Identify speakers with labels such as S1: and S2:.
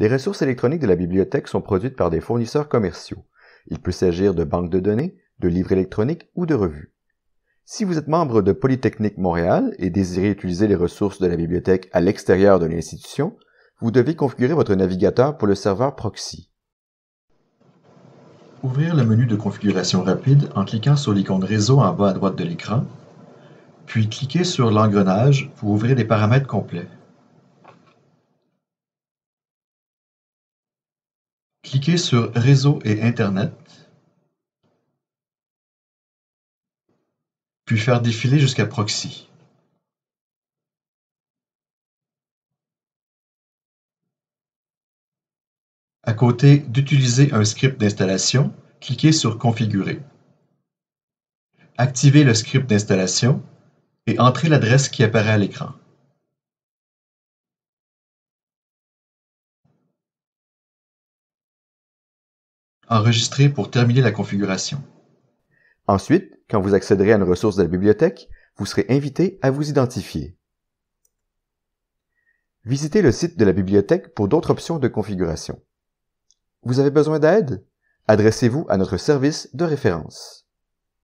S1: Les ressources électroniques de la bibliothèque sont produites par des fournisseurs commerciaux. Il peut s'agir de banques de données, de livres électroniques ou de revues. Si vous êtes membre de Polytechnique Montréal et désirez utiliser les ressources de la bibliothèque à l'extérieur de l'institution, vous devez configurer votre navigateur pour le serveur proxy. Ouvrir le menu de configuration rapide en cliquant sur l'icône réseau en bas à droite de l'écran, puis cliquez sur l'engrenage pour ouvrir les paramètres complets. Cliquez sur Réseau et Internet,
S2: puis faire défiler jusqu'à Proxy.
S1: À côté d'utiliser un script d'installation, cliquez sur Configurer. Activez le script d'installation et entrez
S2: l'adresse qui apparaît à l'écran. Enregistrer pour terminer la configuration.
S1: Ensuite, quand vous accéderez à une ressource de la bibliothèque, vous serez invité à vous identifier. Visitez le site de la bibliothèque pour d'autres options de configuration. Vous avez besoin d'aide? Adressez-vous à notre service
S3: de référence.